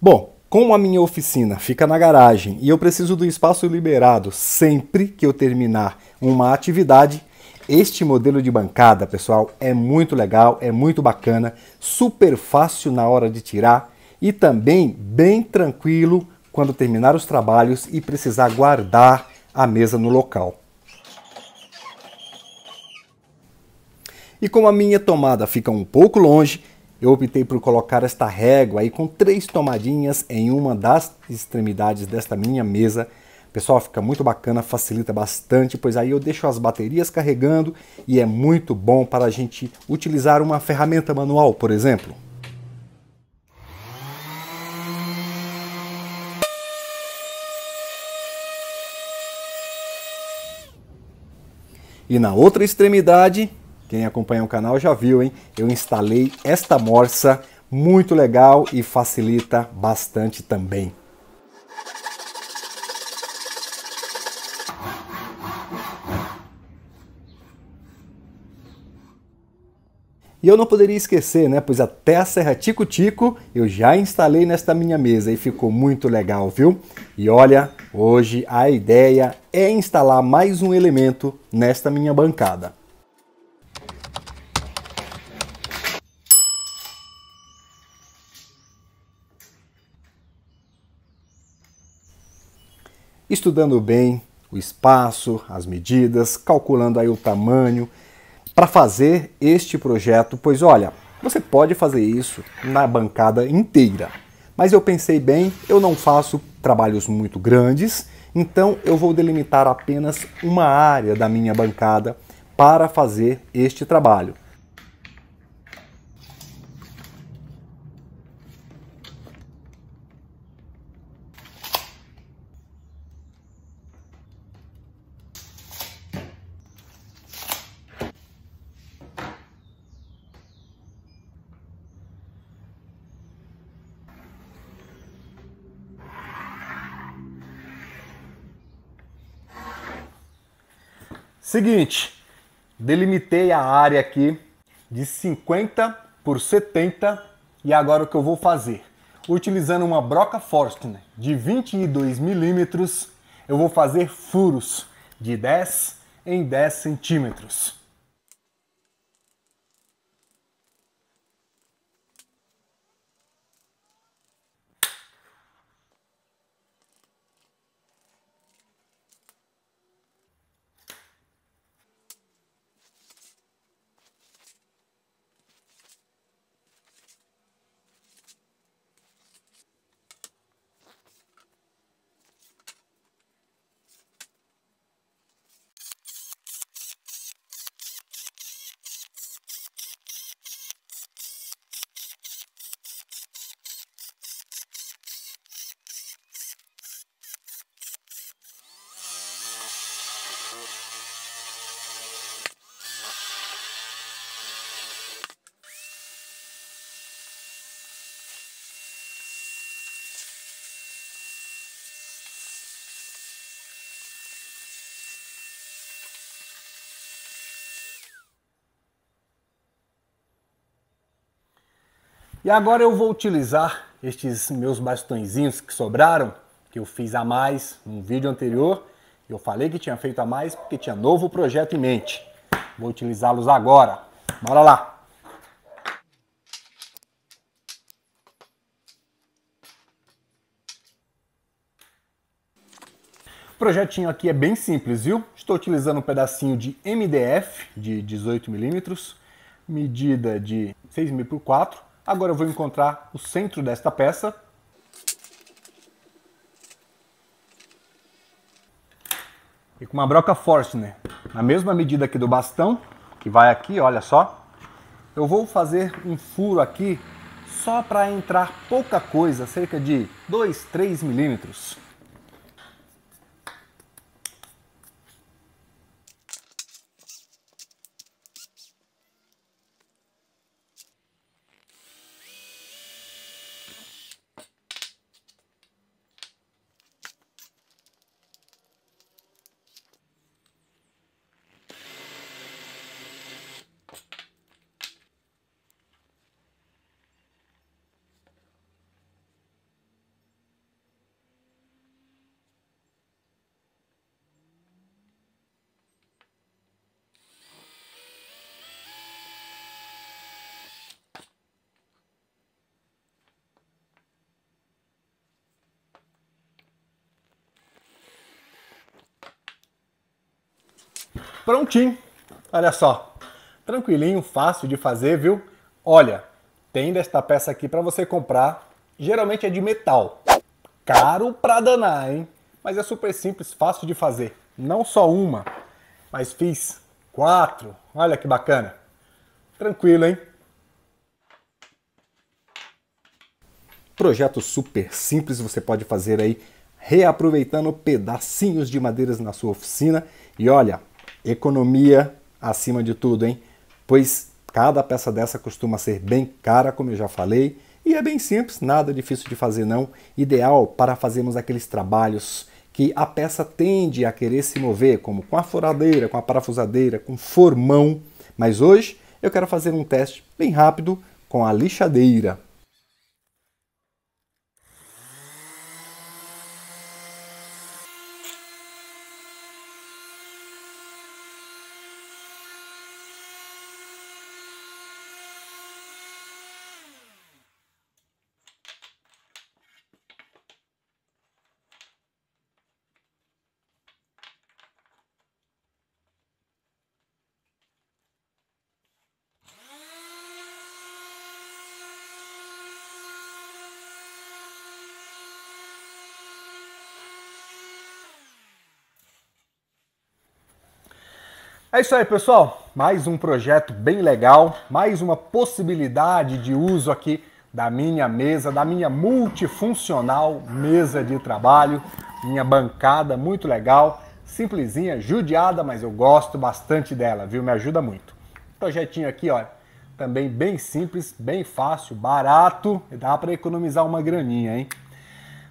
Bom, como a minha oficina fica na garagem e eu preciso do espaço liberado sempre que eu terminar uma atividade, este modelo de bancada, pessoal, é muito legal, é muito bacana, super fácil na hora de tirar e também bem tranquilo quando terminar os trabalhos e precisar guardar a mesa no local. E como a minha tomada fica um pouco longe, eu optei por colocar esta régua aí com três tomadinhas em uma das extremidades desta minha mesa. Pessoal, fica muito bacana, facilita bastante, pois aí eu deixo as baterias carregando e é muito bom para a gente utilizar uma ferramenta manual, por exemplo. E na outra extremidade, quem acompanha o canal já viu, hein? Eu instalei esta morsa, muito legal e facilita bastante também. E eu não poderia esquecer, né? Pois até a Serra Tico Tico eu já instalei nesta minha mesa e ficou muito legal, viu? E olha, hoje a ideia é instalar mais um elemento nesta minha bancada. estudando bem o espaço, as medidas, calculando aí o tamanho para fazer este projeto, pois olha, você pode fazer isso na bancada inteira. Mas eu pensei bem, eu não faço trabalhos muito grandes, então eu vou delimitar apenas uma área da minha bancada para fazer este trabalho. Seguinte, delimitei a área aqui de 50 por 70 e agora o que eu vou fazer? Utilizando uma broca Forstner né, de 22 milímetros, eu vou fazer furos de 10 em 10 centímetros. E agora eu vou utilizar estes meus bastõezinhos que sobraram, que eu fiz a mais num vídeo anterior. Eu falei que tinha feito a mais porque tinha novo projeto em mente. Vou utilizá-los agora. Bora lá! O projetinho aqui é bem simples, viu? Estou utilizando um pedacinho de MDF de 18mm, medida de 6mm por 4 Agora eu vou encontrar o centro desta peça. E com uma broca Forstner, né? na mesma medida aqui do bastão, que vai aqui, olha só, eu vou fazer um furo aqui só para entrar pouca coisa, cerca de 2, 3 milímetros. prontinho. Olha só, tranquilinho, fácil de fazer, viu? Olha, tem desta peça aqui para você comprar, geralmente é de metal. Caro pra danar, hein? Mas é super simples, fácil de fazer. Não só uma, mas fiz quatro. Olha que bacana. Tranquilo, hein? Projeto super simples, você pode fazer aí reaproveitando pedacinhos de madeiras na sua oficina. E olha, Economia acima de tudo, hein? Pois cada peça dessa costuma ser bem cara, como eu já falei, e é bem simples, nada difícil de fazer não. Ideal para fazermos aqueles trabalhos que a peça tende a querer se mover, como com a furadeira, com a parafusadeira, com formão. Mas hoje eu quero fazer um teste bem rápido com a lixadeira. É isso aí, pessoal. Mais um projeto bem legal, mais uma possibilidade de uso aqui da minha mesa, da minha multifuncional mesa de trabalho, minha bancada muito legal, simplesinha, judiada, mas eu gosto bastante dela, viu? Me ajuda muito. Projetinho aqui, ó, também bem simples, bem fácil, barato, e dá para economizar uma graninha, hein?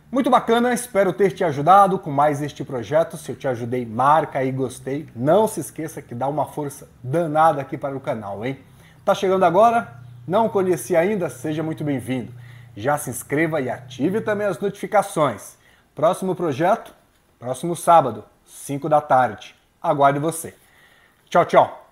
Muito bacana, espero ter te ajudado com mais este projeto. Se eu te ajudei, marca aí gostei. Não se esqueça que dá uma força danada aqui para o canal, hein? Tá chegando agora? Não conhecia ainda? Seja muito bem-vindo. Já se inscreva e ative também as notificações. Próximo projeto, próximo sábado, 5 da tarde. Aguarde você. Tchau, tchau.